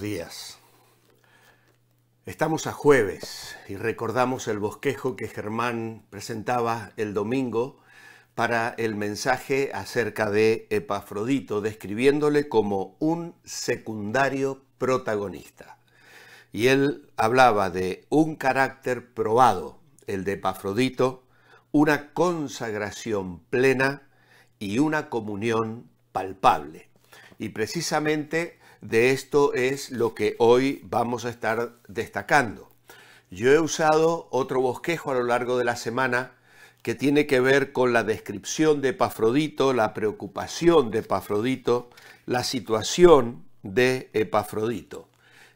días. Estamos a jueves y recordamos el bosquejo que Germán presentaba el domingo para el mensaje acerca de Epafrodito, describiéndole como un secundario protagonista. Y él hablaba de un carácter probado, el de Epafrodito, una consagración plena y una comunión palpable. Y precisamente de esto es lo que hoy vamos a estar destacando. Yo he usado otro bosquejo a lo largo de la semana que tiene que ver con la descripción de Epafrodito, la preocupación de Epafrodito, la situación de Epafrodito.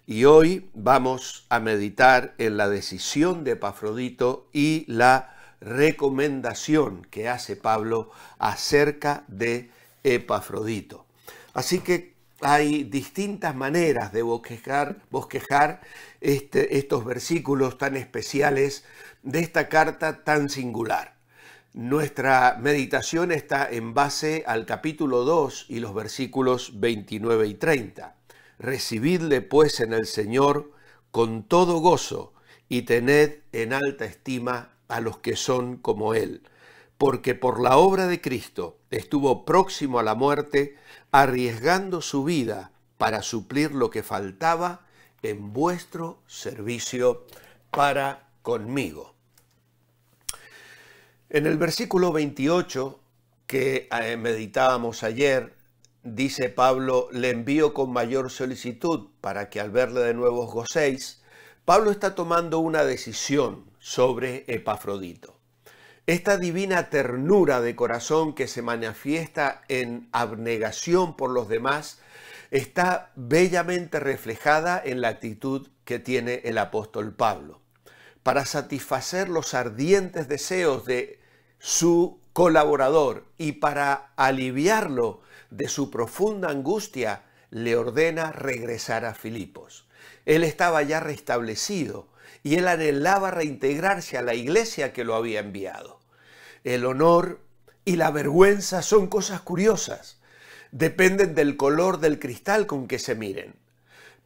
Y hoy vamos a meditar en la decisión de Epafrodito y la recomendación que hace Pablo acerca de Epafrodito. Así que hay distintas maneras de bosquejar, bosquejar este, estos versículos tan especiales de esta carta tan singular. Nuestra meditación está en base al capítulo 2 y los versículos 29 y 30. Recibidle pues en el Señor con todo gozo y tened en alta estima a los que son como Él porque por la obra de Cristo estuvo próximo a la muerte, arriesgando su vida para suplir lo que faltaba en vuestro servicio para conmigo. En el versículo 28 que eh, meditábamos ayer, dice Pablo, le envío con mayor solicitud para que al verle de nuevo os gocéis. Pablo está tomando una decisión sobre Epafrodito. Esta divina ternura de corazón que se manifiesta en abnegación por los demás está bellamente reflejada en la actitud que tiene el apóstol Pablo. Para satisfacer los ardientes deseos de su colaborador y para aliviarlo de su profunda angustia, le ordena regresar a Filipos. Él estaba ya restablecido, y él anhelaba reintegrarse a la iglesia que lo había enviado. El honor y la vergüenza son cosas curiosas. Dependen del color del cristal con que se miren.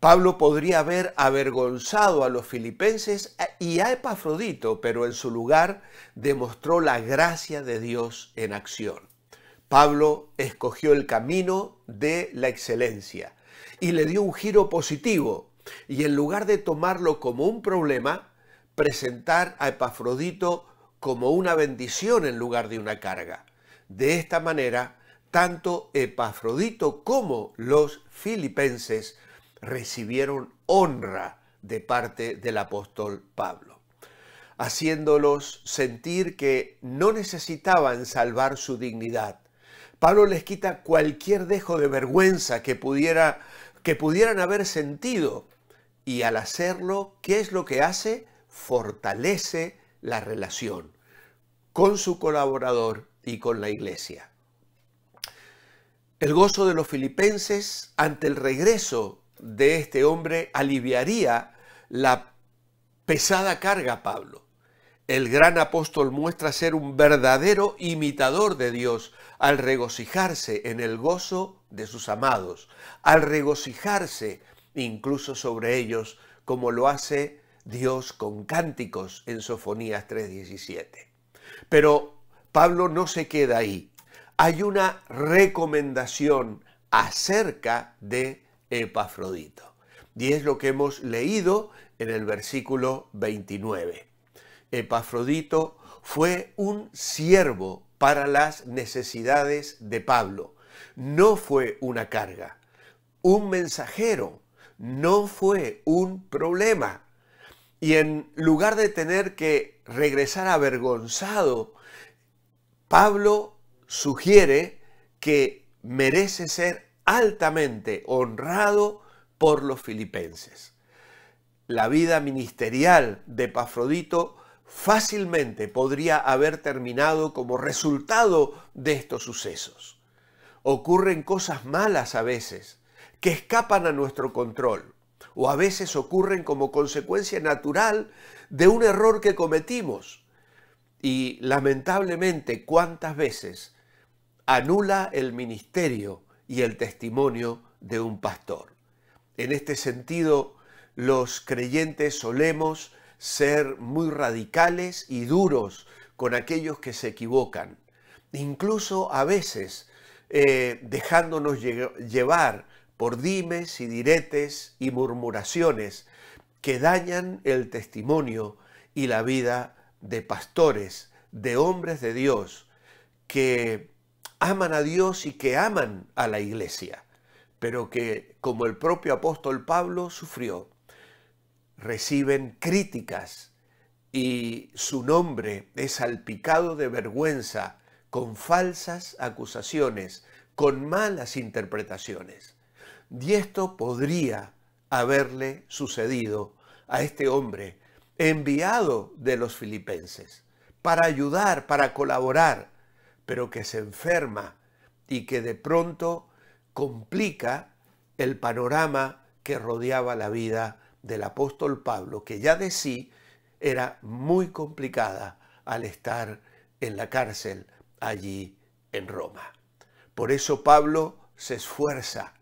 Pablo podría haber avergonzado a los filipenses y a Epafrodito, pero en su lugar demostró la gracia de Dios en acción. Pablo escogió el camino de la excelencia y le dio un giro positivo y en lugar de tomarlo como un problema, presentar a Epafrodito como una bendición en lugar de una carga. De esta manera, tanto Epafrodito como los filipenses recibieron honra de parte del apóstol Pablo, haciéndolos sentir que no necesitaban salvar su dignidad. Pablo les quita cualquier dejo de vergüenza que, pudiera, que pudieran haber sentido y al hacerlo, ¿qué es lo que hace? Fortalece la relación con su colaborador y con la iglesia. El gozo de los filipenses ante el regreso de este hombre aliviaría la pesada carga a Pablo. El gran apóstol muestra ser un verdadero imitador de Dios al regocijarse en el gozo de sus amados, al regocijarse incluso sobre ellos, como lo hace Dios con cánticos en Sofonías 3:17. Pero Pablo no se queda ahí. Hay una recomendación acerca de Epafrodito. Y es lo que hemos leído en el versículo 29. Epafrodito fue un siervo para las necesidades de Pablo. No fue una carga, un mensajero no fue un problema. Y en lugar de tener que regresar avergonzado, Pablo sugiere que merece ser altamente honrado por los filipenses. La vida ministerial de Pafrodito fácilmente podría haber terminado como resultado de estos sucesos. Ocurren cosas malas a veces, que escapan a nuestro control o a veces ocurren como consecuencia natural de un error que cometimos. Y lamentablemente, ¿cuántas veces anula el ministerio y el testimonio de un pastor? En este sentido, los creyentes solemos ser muy radicales y duros con aquellos que se equivocan, incluso a veces eh, dejándonos llevar por dimes y diretes y murmuraciones que dañan el testimonio y la vida de pastores, de hombres de Dios, que aman a Dios y que aman a la iglesia, pero que, como el propio apóstol Pablo sufrió, reciben críticas y su nombre es salpicado de vergüenza con falsas acusaciones, con malas interpretaciones. Y esto podría haberle sucedido a este hombre enviado de los filipenses para ayudar, para colaborar, pero que se enferma y que de pronto complica el panorama que rodeaba la vida del apóstol Pablo, que ya de sí era muy complicada al estar en la cárcel allí en Roma. Por eso Pablo se esfuerza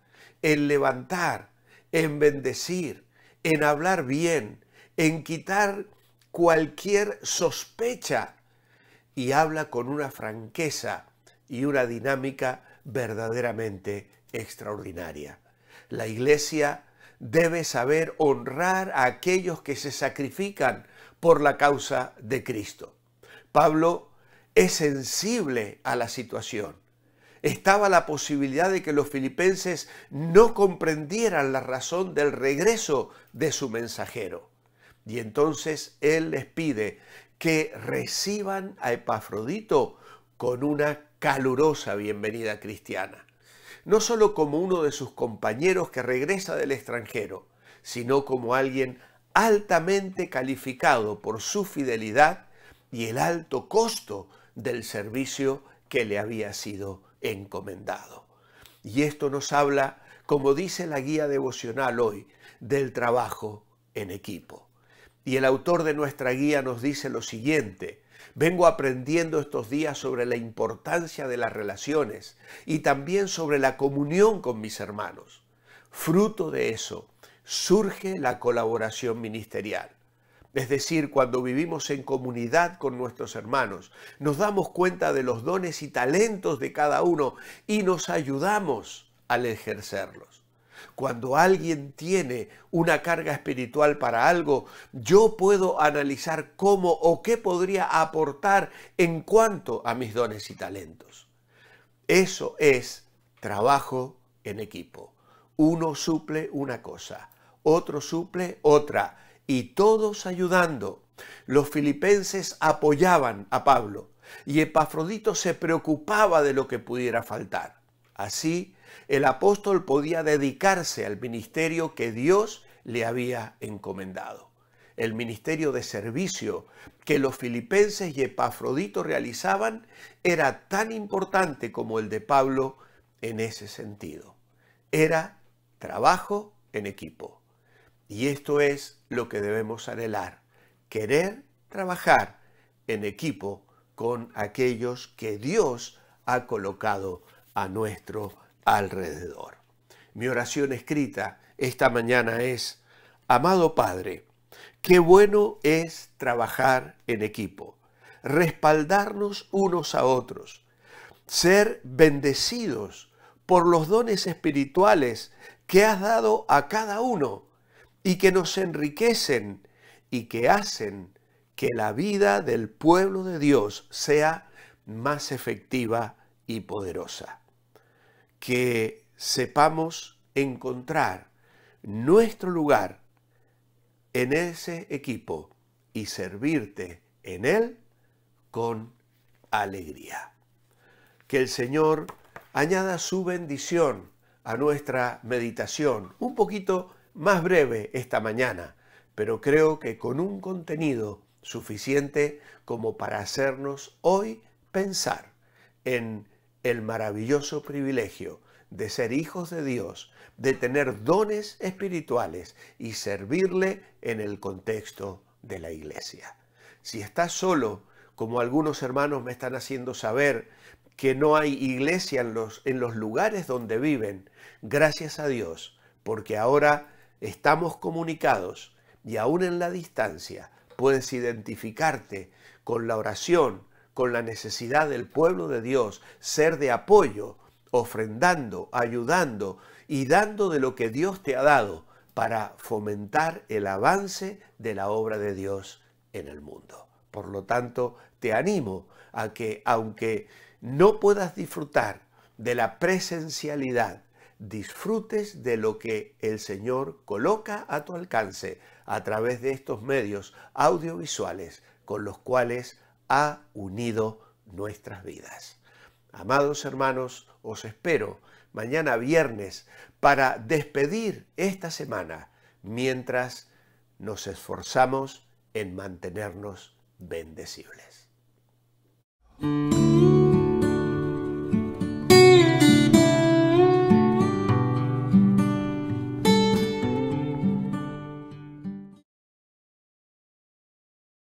en levantar, en bendecir, en hablar bien, en quitar cualquier sospecha y habla con una franqueza y una dinámica verdaderamente extraordinaria. La iglesia debe saber honrar a aquellos que se sacrifican por la causa de Cristo. Pablo es sensible a la situación estaba la posibilidad de que los filipenses no comprendieran la razón del regreso de su mensajero. Y entonces Él les pide que reciban a Epafrodito con una calurosa bienvenida cristiana, no solo como uno de sus compañeros que regresa del extranjero, sino como alguien altamente calificado por su fidelidad y el alto costo del servicio que le había sido encomendado. Y esto nos habla, como dice la guía devocional hoy, del trabajo en equipo. Y el autor de nuestra guía nos dice lo siguiente, vengo aprendiendo estos días sobre la importancia de las relaciones y también sobre la comunión con mis hermanos. Fruto de eso surge la colaboración ministerial. Es decir, cuando vivimos en comunidad con nuestros hermanos, nos damos cuenta de los dones y talentos de cada uno y nos ayudamos al ejercerlos. Cuando alguien tiene una carga espiritual para algo, yo puedo analizar cómo o qué podría aportar en cuanto a mis dones y talentos. Eso es trabajo en equipo. Uno suple una cosa, otro suple otra y todos ayudando. Los filipenses apoyaban a Pablo y Epafrodito se preocupaba de lo que pudiera faltar. Así, el apóstol podía dedicarse al ministerio que Dios le había encomendado. El ministerio de servicio que los filipenses y Epafrodito realizaban era tan importante como el de Pablo en ese sentido. Era trabajo en equipo. Y esto es lo que debemos anhelar, querer trabajar en equipo con aquellos que Dios ha colocado a nuestro alrededor. Mi oración escrita esta mañana es, amado Padre, qué bueno es trabajar en equipo, respaldarnos unos a otros, ser bendecidos por los dones espirituales que has dado a cada uno y que nos enriquecen y que hacen que la vida del pueblo de Dios sea más efectiva y poderosa. Que sepamos encontrar nuestro lugar en ese equipo y servirte en él con alegría. Que el Señor añada su bendición a nuestra meditación, un poquito más breve esta mañana, pero creo que con un contenido suficiente como para hacernos hoy pensar en el maravilloso privilegio de ser hijos de Dios, de tener dones espirituales y servirle en el contexto de la iglesia. Si estás solo, como algunos hermanos me están haciendo saber, que no hay iglesia en los, en los lugares donde viven, gracias a Dios, porque ahora Estamos comunicados y aún en la distancia puedes identificarte con la oración, con la necesidad del pueblo de Dios, ser de apoyo, ofrendando, ayudando y dando de lo que Dios te ha dado para fomentar el avance de la obra de Dios en el mundo. Por lo tanto, te animo a que, aunque no puedas disfrutar de la presencialidad disfrutes de lo que el Señor coloca a tu alcance a través de estos medios audiovisuales con los cuales ha unido nuestras vidas. Amados hermanos, os espero mañana viernes para despedir esta semana mientras nos esforzamos en mantenernos bendecibles.